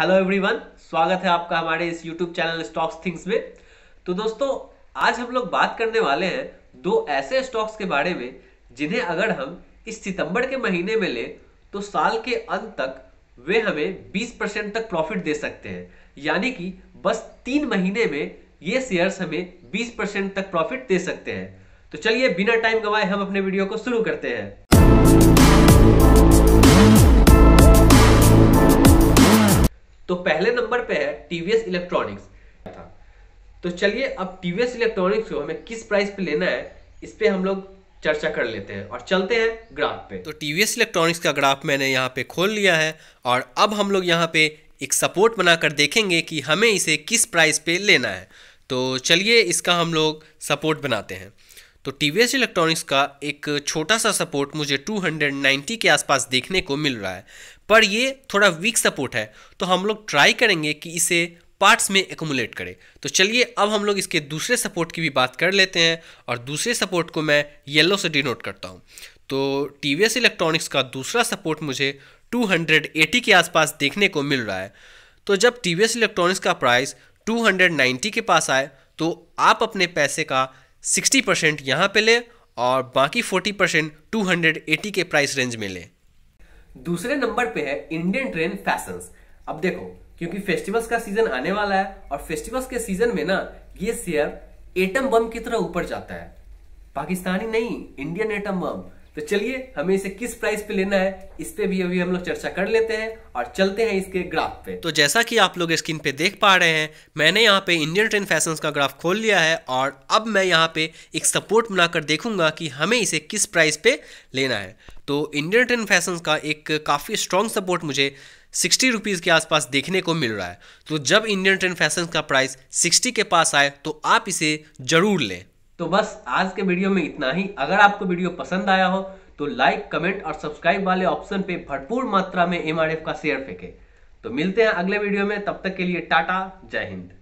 hello everyone स्वागत है आपका हमारे इस यूट्यूब चैनल स्टॉक्स थिंग्स में तो दोस्तों आज हम लोग बात करने वाले हैं दो ऐसे स्टॉक्स के बारे में जिन्हें अगर हम इस सितंबर के महीने में लें तो साल के अंत तक वे हमें 20 परसेंट तक प्रॉफिट दे सकते हैं यानी कि बस तीन महीने में ये शेयर्स हमें बीस परसेंट तक प्रॉफिट दे सकते हैं तो चलिए बिना टाइम गवाए हम अपने वीडियो को शुरू करते हैं तो पहले नंबर पे है टीवीएस इलेक्ट्रॉनिक्स था तो चलिए अब टीवीएस इलेक्ट्रॉनिक्स को हमें किस प्राइस पे लेना है इस पे हम लोग चर्चा कर लेते हैं और चलते हैं ग्राफ पे तो टीवीएस इलेक्ट्रॉनिक्स का ग्राफ मैंने यहाँ पे खोल लिया है और अब हम लोग यहाँ पे एक सपोर्ट बनाकर देखेंगे कि हमें इसे किस प्राइस पे लेना है तो चलिए इसका हम लोग सपोर्ट बनाते हैं तो टी वी इलेक्ट्रॉनिक्स का एक छोटा सा सपोर्ट मुझे 290 के आसपास देखने को मिल रहा है पर ये थोड़ा वीक सपोर्ट है तो हम लोग ट्राई करेंगे कि इसे पार्ट्स में एकोमुलेट करें तो चलिए अब हम लोग इसके दूसरे सपोर्ट की भी बात कर लेते हैं और दूसरे सपोर्ट को मैं येलो से डिनोट करता हूँ तो टी वी इलेक्ट्रॉनिक्स का दूसरा सपोर्ट मुझे 280 के आसपास देखने को मिल रहा है तो जब टी वी इलेक्ट्रॉनिक्स का प्राइस 290 के पास आए तो आप अपने पैसे का सिक्सटी परसेंट यहाँ पे ले और बाकी forty percent two hundred eighty के प्राइस रेंज में ले दूसरे नंबर पे है इंडियन ट्रेन फैशन अब देखो क्योंकि फेस्टिवल्स का सीजन आने वाला है और फेस्टिवल्स के सीजन में ना ये शेयर एटम बम की तरह ऊपर जाता है पाकिस्तानी नहीं इंडियन एटम बम तो चलिए हमें इसे किस प्राइस पे लेना है इस पे भी अभी हम लोग चर्चा कर लेते हैं और चलते हैं इसके ग्राफ पे तो जैसा कि आप लोग स्क्रीन पे देख पा रहे हैं मैंने यहाँ पे इंडियन ट्रेन फैशन का ग्राफ खोल लिया है और अब मैं यहाँ पे एक सपोर्ट बनाकर देखूंगा कि हमें इसे किस प्राइस पे लेना है तो इंडियन ट्रेन फैशन का एक काफ़ी स्ट्रॉन्ग सपोर्ट मुझे सिक्सटी रुपीज़ के आसपास देखने को मिल रहा है तो जब इंडियन ट्रेन फैशन का प्राइस सिक्सटी के पास आए तो आप इसे ज़रूर लें तो बस आज के वीडियो में इतना ही अगर आपको वीडियो पसंद आया हो तो लाइक कमेंट और सब्सक्राइब वाले ऑप्शन पे भरपूर मात्रा में एमआरएफ का शेयर फेंके तो मिलते हैं अगले वीडियो में तब तक के लिए टाटा जय हिंद